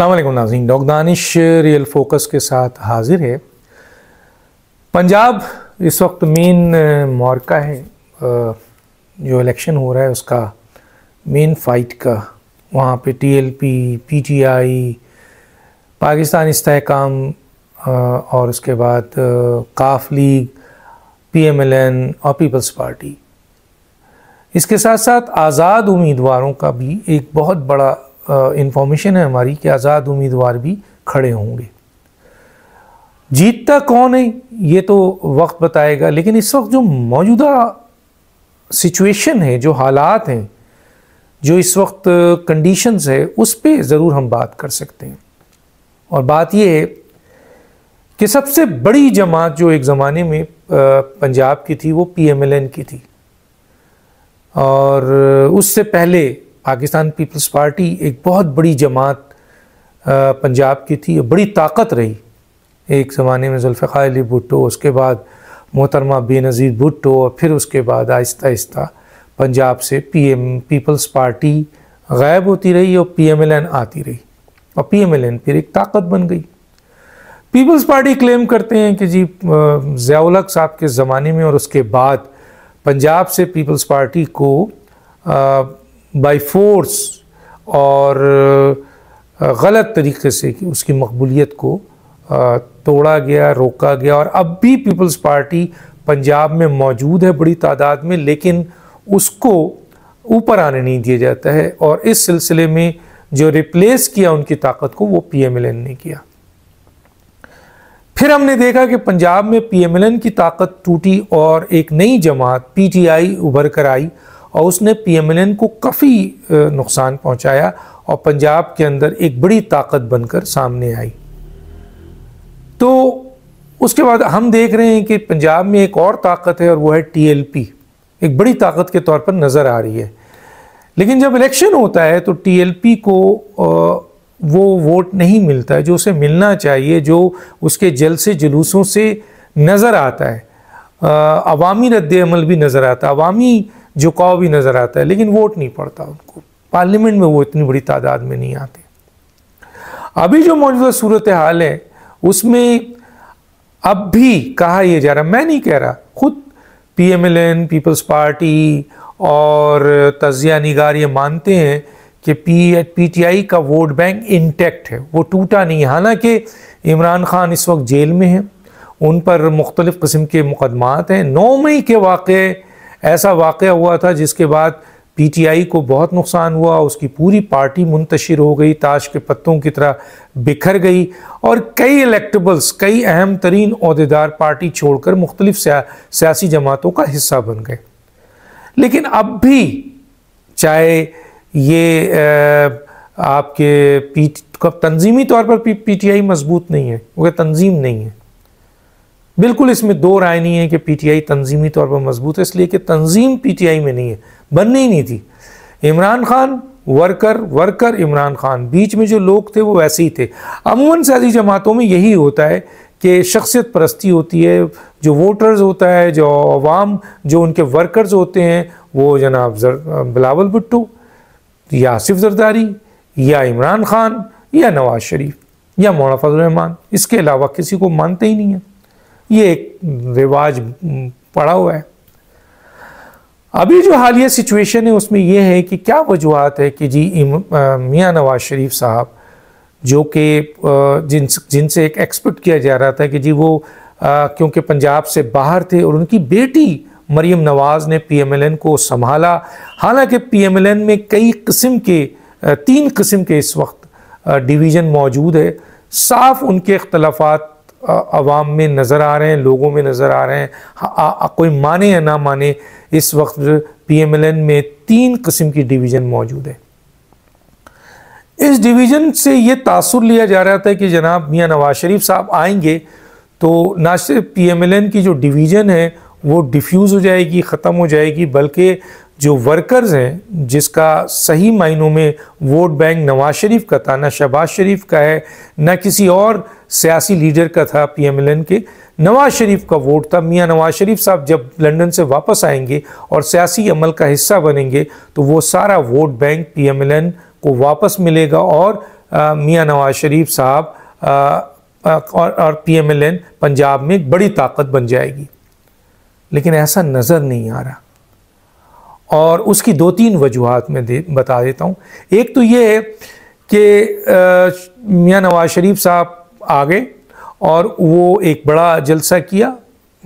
अल्लाम नाजीन dock Danish real focus के साथ हाजिर है पंजाब इस वक्त मेन मौका है जो इलेक्शन हो रहा है उसका मेन फाइट का वहाँ पे टीएलपी पीटीआई पाकिस्तान इस्तेकाम और उसके बाद काफ लीग पीएमएलएन और पीपल्स पार्टी इसके साथ साथ आज़ाद उम्मीदवारों का भी एक बहुत बड़ा इंफॉर्मेशन है हमारी कि आज़ाद उम्मीदवार भी खड़े होंगे जीतता कौन है ये तो वक्त बताएगा लेकिन इस वक्त जो मौजूदा सिचुएशन है जो हालात हैं जो इस वक्त कंडीशंस है उस पर ज़रूर हम बात कर सकते हैं और बात यह है कि सबसे बड़ी जमात जो एक ज़माने में पंजाब की थी वो पीएमएलएन की थी और उससे पहले पाकिस्तान पीपल्स पार्टी एक बहुत बड़ी जमात पंजाब की थी बड़ी ताकत रही एक ज़माने में जुल्फ़ार अली भुट्टो उसके बाद मोहतरमा बेनज़ीर भुट्टो और फिर उसके बाद आहिस्ता आहिस्ता पंजाब से पीएम पीपल्स पार्टी गायब होती रही और पीएमएलएन आती रही और पीएमएलएन फिर एक ताकत बन गई पीपल्स पार्टी क्लेम करते हैं कि जी जयालक साहब के ज़माने में और उसके बाद पंजाब से पीपल्स पार्टी को बाय फोर्स और गलत तरीके से कि उसकी मकबूलीत को तोड़ा गया रोका गया और अब भी पीपल्स पार्टी पंजाब में मौजूद है बड़ी तादाद में लेकिन उसको ऊपर आने नहीं दिया जाता है और इस सिलसिले में जो रिप्लेस किया उनकी ताकत को वो पीएमएलएन ने किया फिर हमने देखा कि पंजाब में पीएमएलएन की ताकत टूटी और एक नई जमात पीटीआई उभर कर आई और उसने पीएमएलएन को काफ़ी नुकसान पहुंचाया और पंजाब के अंदर एक बड़ी ताकत बनकर सामने आई तो उसके बाद हम देख रहे हैं कि पंजाब में एक और ताकत है और वो है टीएलपी एक बड़ी ताकत के तौर पर नज़र आ रही है लेकिन जब इलेक्शन होता है तो टीएलपी को वो वोट नहीं मिलता है जो उसे मिलना चाहिए जो उसके जल से जुलूसों से नज़र आता है अवामी रद्द अमल भी नज़र आता है अवामी झुकाव भी नज़र आता है लेकिन वोट नहीं पड़ता उनको पार्लियामेंट में वो इतनी बड़ी तादाद में नहीं आते अभी जो मौजूदा सूरत हाल है उसमें अब भी कहा यह जा रहा मैं नहीं कह रहा खुद P M L N Peoples Party और तजिया निगार ये मानते हैं कि पी पी टी आई का वोट बैंक इंटैक्ट है वो टूटा नहीं हालांकि इमरान खान इस वक्त जेल में हैं उन पर मुख्तलिफ़ कस्म के मुकदमात हैं नौ मई के वाक़ ऐसा वाक़ हुआ था जिसके बाद पीटीआई को बहुत नुकसान हुआ उसकी पूरी पार्टी मुंतशिर हो गई ताश के पत्तों की तरह बिखर गई और कई इलेक्टेबल्स कई अहम तरीन अहदेदार पार्टी छोड़कर मुख्तलिफ सिया, सियासी जमातों का हिस्सा बन गए लेकिन अब भी चाहे ये आ, आपके पी तंजीमी तौर पर पी टी आई मजबूत नहीं है वह तंजीम नहीं है बिल्कुल इसमें दो राय नहीं है कि पीटीआई तंजीमी तौर पर मजबूत है इसलिए कि तंजीम पीटीआई में नहीं है बननी ही नहीं थी इमरान खान वर्कर वर्कर इमरान खान बीच में जो लोग थे वो वैसे ही थे अमूमन सियासी जमातों में यही होता है कि शख्सियत परस्ती होती है जो वोटर्स होता है जो अवाम जो उनके वर्कर्स होते हैं वो जनाब बिलावल भुट्टू या आसिफ जरदारी या इमरान खान या नवाज शरीफ या मौना फजलरहमान इसके अलावा किसी को मानते ही नहीं है ये एक रिवाज पड़ा हुआ है अभी जो हालिया सिचुएशन है उसमें यह है कि क्या वजूहत है कि जी मियाँ नवाज शरीफ साहब जो कि जिन जिनसे एक एक्सपेक्ट किया जा रहा था कि जी वो क्योंकि पंजाब से बाहर थे और उनकी बेटी मरियम नवाज़ ने पीएमएलएन को संभाला हालांकि पीएमएलएन में कई किस्म के तीन किस्म के इस वक्त डिवीज़न मौजूद है साफ उनके अख्तलाफात आवाम में नज़र आ रहे हैं लोगों में नज़र आ रहे हैं आ, आ, कोई माने या ना माने इस वक्त पीएमएलएन में तीन किस्म की डिवीज़न मौजूद है इस डिवीज़न से ये तासुर लिया जा रहा था कि जनाब मियाँ नवाज शरीफ साहब आएंगे तो ना सिर्फ पी एम एल एन की जो डिवीज़न है वो डिफ्यूज़ हो जाएगी ख़त्म हो जाएगी बल्कि जो वर्कर्स हैं जिसका सही मायनों में वोट बैंक नवाज शरीफ का था ना शहबाज शरीफ का है ना किसी और सियासी लीडर का था पीएमएलएन के नवाज शरीफ का वोट था मियां नवाज शरीफ साहब जब लंदन से वापस आएंगे और सियासी अमल का हिस्सा बनेंगे तो वो सारा वोट बैंक एन को वापस मिलेगा और मियाँ नवाज शरीफ साहब और, और एन पंजाब में एक बड़ी ताकत बन जाएगी लेकिन ऐसा नज़र नहीं आ रहा और उसकी दो तीन वजूहत मैं दे बता देता हूँ एक तो ये है कि मियाँ नवाज शरीफ साहब आ गए और वो एक बड़ा जलसा किया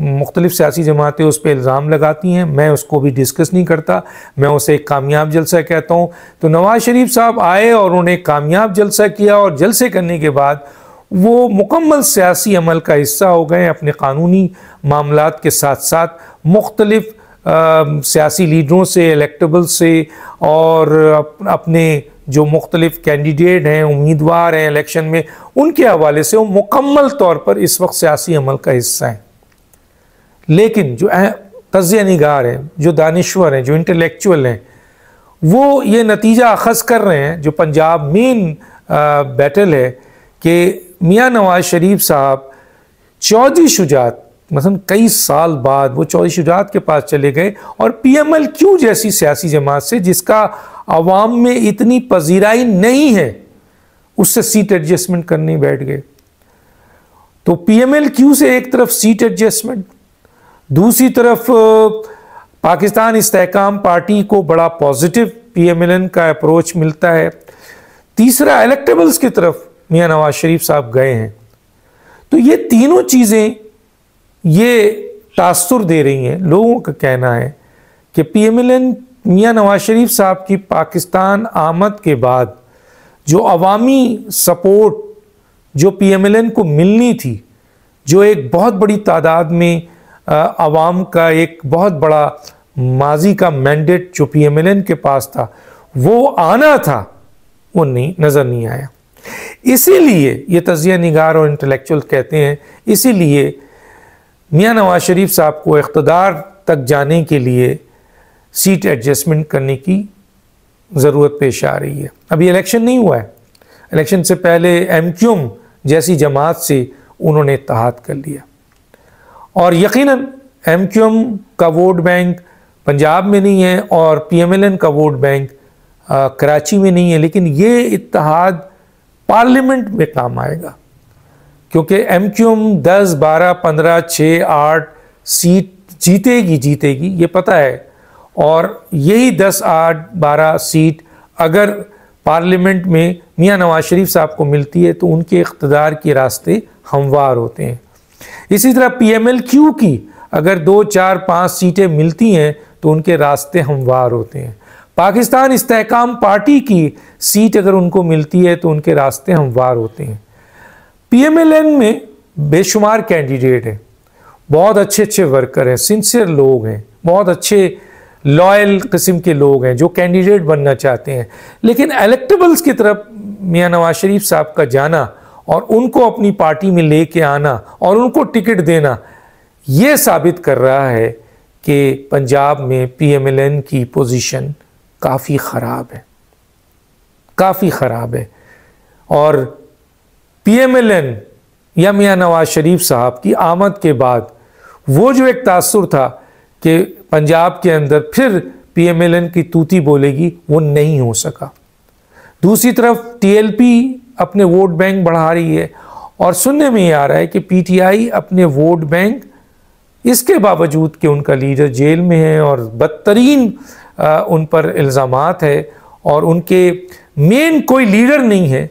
मुख्तलिफ सियासी जमातें उस पर इल्ज़ाम लगाती हैं मैं उसको भी डिस्कस नहीं करता मैं उसे एक कामयाब जलसा कहता हूँ तो नवाज़ शरीफ साहब आए और उन्होंने कामयाब जलसा किया और जलसे करने के बाद वो मुकम्मल सियासी अमल का हिस्सा हो गए अपने कानूनी मामला के साथ साथ मुख्तलिफ़ सियासी लीडरों से इलेक्टेबल से और अपने जो मुख्तलिफ कैंडिडेट हैं उम्मीदवार हैं इलेक्शन में उनके हवाले से वो मुकम्मल तौर पर इस वक्त सियासी अमल का हिस्सा हैं लेकिन जो तजय निगार हैं जो दानश्वर हैं जो इंटेलेक्चुअल हैं वो ये नतीजा अखज़ कर रहे हैं जो पंजाब मेन बैटल है कि मियाँ नवाज शरीफ साहब चौधरी शुजात मसलन कई साल बाद वो चौधरी शुजात के पास चले गए और पी एम एल क्यू जैसी सियासी जमात से जिसका आवाम में इतनी पजीराई नहीं है उससे सीट एडजस्टमेंट करने बैठ गए तो पी एम एल क्यू से एक तरफ सीट एडजस्टमेंट दूसरी तरफ पाकिस्तान इस्तेकाम पार्टी को बड़ा positive P M L N का अप्रोच मिलता है तीसरा इलेक्टेबल्स की तरफ मियाँ नवाज शरीफ साहब गए हैं तो ये तीनों चीज़ें ये तासुर दे रही हैं लोगों का कहना है कि पी एम एल एन मियाँ नवाज शरीफ साहब की पाकिस्तान आमद के बाद जो अवामी सपोर्ट जो पी एम एल एन को मिलनी थी जो एक बहुत बड़ी तादाद में आवाम का एक बहुत बड़ा माजी का मैंडेट जो पी एम एल एन के पास था वो आना था वो नहीं नज़र नहीं आया इसीलिए ये तजिया निगार और इंटेलेक्चुअल कहते हैं इसीलिए मियाँ नवाज शरीफ साहब को इकतदार तक जाने के लिए सीट एडजस्टमेंट करने की ज़रूरत पेश आ रही है अभी इलेक्शन नहीं हुआ है इलेक्शन से पहले एम एम जैसी जमात से उन्होंने इतहाद कर लिया और यकीनन एम का वोट बैंक पंजाब में नहीं है और पी एम एल एन का वोट बैंक कराची में नहीं है लेकिन ये इतिहाद पार्लियामेंट में काम आएगा क्योंकि एम क्यू एम दस बारह पंद्रह छः आठ सीट जीतेगी जीतेगी ये पता है और यही दस आठ बारह सीट अगर पार्लियामेंट में मियां नवाज शरीफ साहब को मिलती है तो उनके इकतदार के रास्ते हमवार होते हैं इसी तरह पी एम एल क्यू की अगर दो चार पाँच सीटें मिलती हैं तो उनके रास्ते हमवार होते हैं पाकिस्तान इस्तेकाम पार्टी की सीट अगर उनको मिलती है तो उनके रास्ते हमवार होते हैं पीएमएलएन में बेशुमार कैंडिडेट हैं बहुत अच्छे अच्छे वर्कर हैं सिंसियर लोग हैं बहुत अच्छे लॉयल किस्म के लोग हैं जो कैंडिडेट बनना चाहते हैं लेकिन इलेक्टेबल्स की तरफ मियाँ नवाज शरीफ साहब का जाना और उनको अपनी पार्टी में ले के आना और उनको टिकट देना ये साबित कर रहा है कि पंजाब में पीएमएलएन की पोजीशन काफ़ी ख़राब है काफ़ी ख़राब है और पीएमएलएन या मियाँ नवाज शरीफ साहब की आमद के बाद वो जो एक तासुर था कि पंजाब के अंदर फिर पीएमएलएन की तूती बोलेगी वो नहीं हो सका दूसरी तरफ टीएलपी अपने वोट बैंक बढ़ा रही है और सुनने में ये आ रहा है कि पीटीआई अपने वोट बैंक इसके बावजूद कि उनका लीडर जेल में है और बदतरीन उन पर इल्ज़ाम है और उनके मेन कोई लीडर नहीं है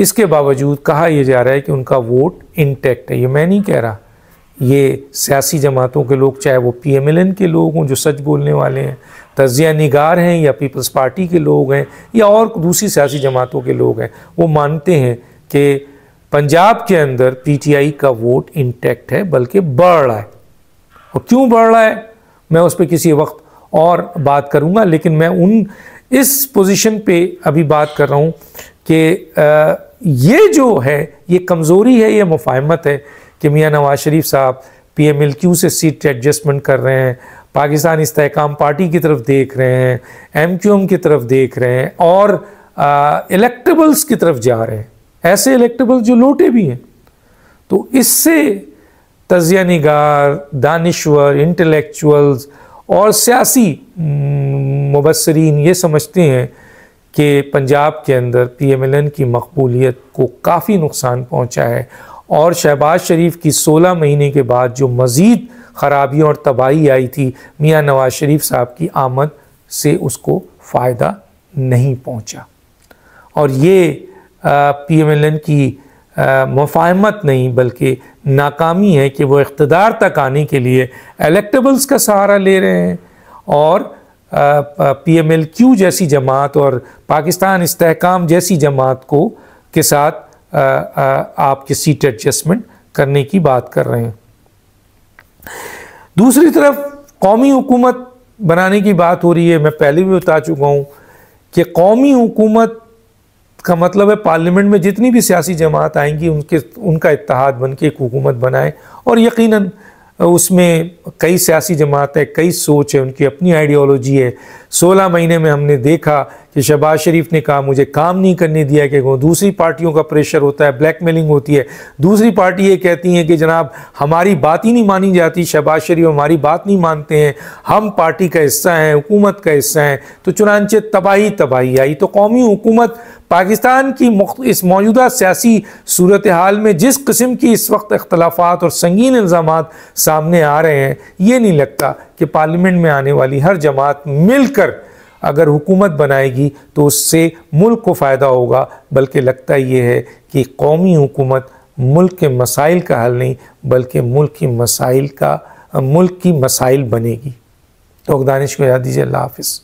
इसके बावजूद कहा यह जा रहा है कि उनका वोट इंटैक्ट है ये मैं नहीं कह रहा ये सियासी जमातों के लोग चाहे वो पी एम एल एन के लोग हों जो सच बोलने वाले हैं तजिया निगार हैं या पीपल्स पार्टी के लोग हैं या और दूसरी सियासी जमातों के लोग हैं वो मानते हैं कि पंजाब के अंदर पीटीआई का वोट इंटैक्ट है बल्कि बढ़ रहा है और क्यों बढ़ रहा है मैं उस पर किसी वक्त और बात करूँगा लेकिन मैं उन इस पोजीशन पे अभी बात कर रहा हूँ कि ये जो है ये कमज़ोरी है ये मुफाहमत है कि मियाँ Nawaz Sharif sahab P M L Q से सीट एडजस्टमेंट कर रहे हैं पाकिस्तान इस्तेकाम पार्टी की तरफ देख रहे हैं एम क्यू एम की तरफ देख रहे हैं और इलेक्टेबल्स की तरफ जा रहे हैं ऐसे इलेक्टेबल्स जो लोटे भी हैं तो इससे तजिया निगार दानश्वर इंटेलेक्चुअल्स और सियासी हम्म, मुबसरीन ये समझते हैं कि पंजाब के अंदर पीएमएलएन की मकबूलीत को काफ़ी नुकसान पहुंचा है और शहबाज शरीफ की 16 महीने के बाद जो मज़ीद खराबियों और तबाही आई थी मियाँ नवाज शरीफ साहब की आमद से उसको फ़ायदा नहीं पहुंचा और ये पीएमएलएन की मुफाहमत नहीं बल्कि नाकामी है कि वो इकतदार तक आने के लिए एलेक्टेबल्स का सहारा ले रहे हैं और पी एम एल क्यू जैसी जमात और पाकिस्तान इस्तेकाम जैसी जमात को के साथ आपके सीट एडजस्टमेंट करने की बात कर रहे हैं दूसरी तरफ कौमी हुकूमत बनाने की बात हो रही है मैं पहले भी बता चुका हूँ कि कौमी हुकूमत का मतलब है पार्लियामेंट में जितनी भी सियासी जमात आएंगी उनके उनका इतिहाद बन के एक हुकूमत बनाए और यकीनन उसमें कई सियासी जमात है कई सोच है उनकी अपनी आइडियोलॉजी है सोलह महीने में हमने देखा कि शहबाज शरीफ ने कहा मुझे काम नहीं करने दिया कि दूसरी पार्टियों का प्रेशर होता है ब्लैक मेलिंग होती है दूसरी पार्टी ये कहती हैं कि जनाब हमारी बात ही नहीं मानी जाती शहबाज शरीफ हमारी बात नहीं मानते हैं हम पार्टी का हिस्सा हैं हुकूमत का हिस्सा हैं तो चुनानचे तबाही तबाही आई तो कौमी हुकूमत पाकिस्तान की इस मौजूदा सियासी सूरत हाल में जिस किस्म की इस वक्त अख्तलाफात और संगीन इल्ज़ाम सामने आ रहे हैं ये नहीं लगता कि पार्लियामेंट में आने वाली हर जमात मिलकर अगर हुकूमत बनाएगी तो उससे मुल्क को फ़ायदा होगा बल्कि लगता ये है कि कौमी हुकूमत मुल्क के मसाइल का हल नहीं बल्कि मुल्क की मसाइल का मुल्क की मसाइल बनेगी तो दानिश को याद दीजिए अल्लाह हाफिज़